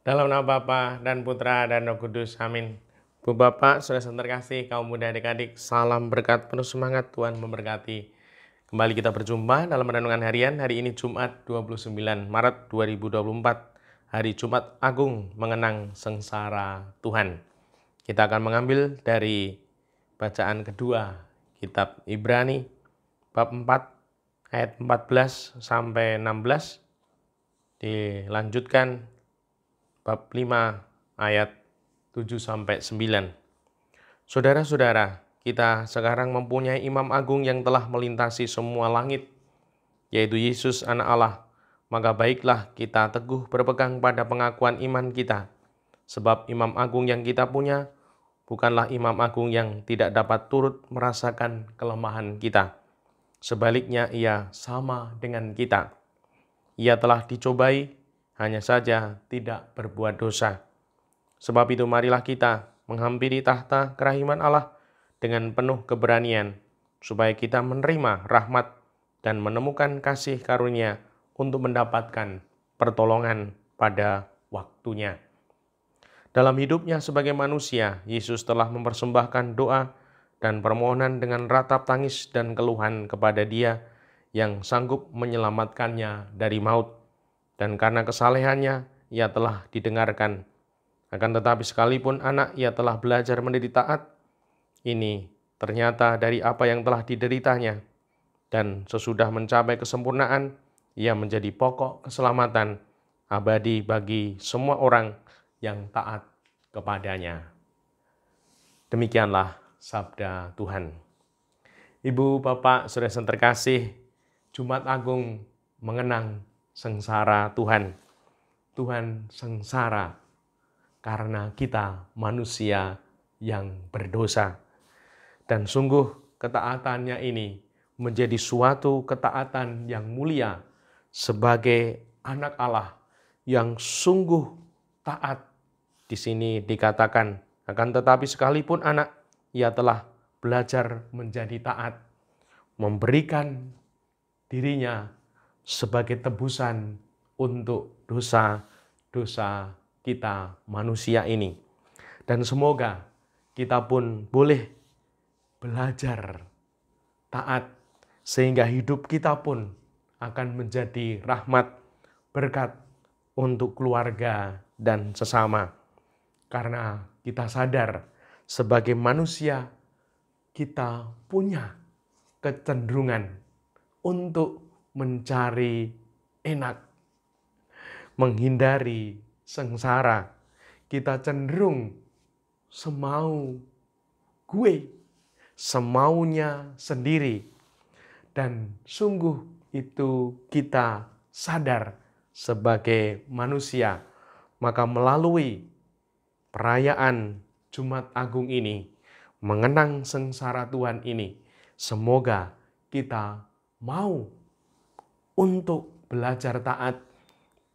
Dalam nama Bapa dan Putra dan Roh Kudus. Amin. Bu Bapak, sudah terkasih kaum muda adik-adik, salam berkat penuh semangat Tuhan memberkati. Kembali kita berjumpa dalam renungan harian hari ini Jumat 29 Maret 2024, hari Jumat Agung mengenang sengsara Tuhan. Kita akan mengambil dari bacaan kedua kitab Ibrani bab 4 ayat 14 sampai 16 dilanjutkan bab 5 ayat 7 sampai 9. Saudara-saudara, kita sekarang mempunyai imam agung yang telah melintasi semua langit, yaitu Yesus anak Allah. Maka baiklah kita teguh berpegang pada pengakuan iman kita, sebab imam agung yang kita punya bukanlah imam agung yang tidak dapat turut merasakan kelemahan kita. Sebaliknya ia sama dengan kita. Ia telah dicobai hanya saja tidak berbuat dosa. Sebab itu marilah kita menghampiri tahta kerahiman Allah dengan penuh keberanian, supaya kita menerima rahmat dan menemukan kasih karunia untuk mendapatkan pertolongan pada waktunya. Dalam hidupnya sebagai manusia, Yesus telah mempersembahkan doa dan permohonan dengan ratap tangis dan keluhan kepada Dia yang sanggup menyelamatkannya dari maut dan karena kesalehannya ia telah didengarkan. Akan tetapi sekalipun anak ia telah belajar menjadi taat, ini ternyata dari apa yang telah dideritanya. Dan sesudah mencapai kesempurnaan, ia menjadi pokok keselamatan abadi bagi semua orang yang taat kepadanya. Demikianlah sabda Tuhan. Ibu, Bapak, Saudara yang terkasih, Jumat Agung mengenang sengsara Tuhan. Tuhan sengsara karena kita manusia yang berdosa. Dan sungguh ketaatannya ini menjadi suatu ketaatan yang mulia sebagai anak Allah yang sungguh taat. Di sini dikatakan, akan tetapi sekalipun anak, ia telah belajar menjadi taat, memberikan dirinya sebagai tebusan untuk dosa-dosa kita manusia ini. Dan semoga kita pun boleh belajar taat sehingga hidup kita pun akan menjadi rahmat berkat untuk keluarga dan sesama. Karena kita sadar sebagai manusia kita punya kecenderungan untuk mencari enak, menghindari sengsara. Kita cenderung semau gue, semaunya sendiri. Dan sungguh itu kita sadar sebagai manusia. Maka melalui perayaan Jumat Agung ini, mengenang sengsara Tuhan ini, semoga kita mau untuk belajar taat,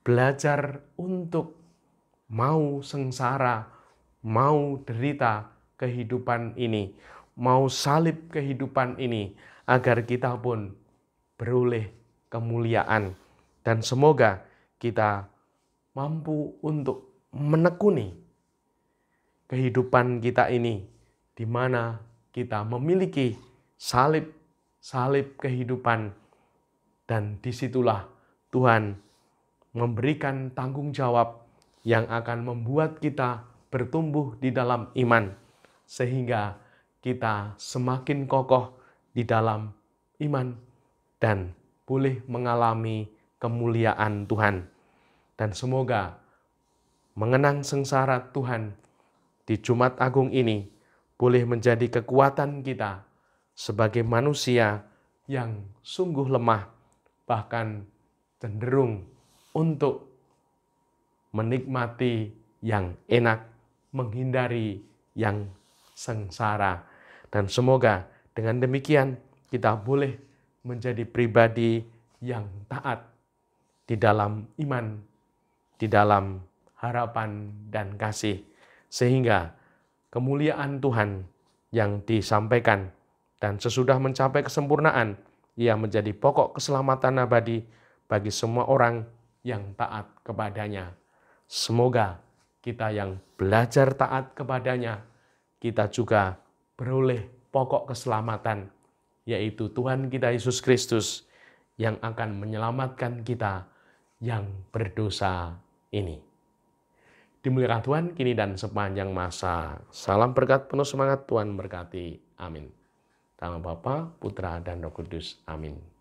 belajar untuk mau sengsara, mau derita kehidupan ini, mau salib kehidupan ini, agar kita pun beroleh kemuliaan. Dan semoga kita mampu untuk menekuni kehidupan kita ini, di mana kita memiliki salib-salib kehidupan dan disitulah Tuhan memberikan tanggung jawab yang akan membuat kita bertumbuh di dalam iman. Sehingga kita semakin kokoh di dalam iman dan boleh mengalami kemuliaan Tuhan. Dan semoga mengenang sengsara Tuhan di Jumat Agung ini boleh menjadi kekuatan kita sebagai manusia yang sungguh lemah bahkan cenderung untuk menikmati yang enak, menghindari yang sengsara. Dan semoga dengan demikian kita boleh menjadi pribadi yang taat di dalam iman, di dalam harapan dan kasih. Sehingga kemuliaan Tuhan yang disampaikan dan sesudah mencapai kesempurnaan, ia menjadi pokok keselamatan abadi bagi semua orang yang taat kepadanya. Semoga kita yang belajar taat kepadanya, kita juga beroleh pokok keselamatan, yaitu Tuhan kita Yesus Kristus yang akan menyelamatkan kita yang berdosa ini. Dimuliakan Tuhan kini dan sepanjang masa. Salam berkat penuh semangat Tuhan berkati. Amin. Dalam Bapa, Putra, dan Roh Kudus. Amin.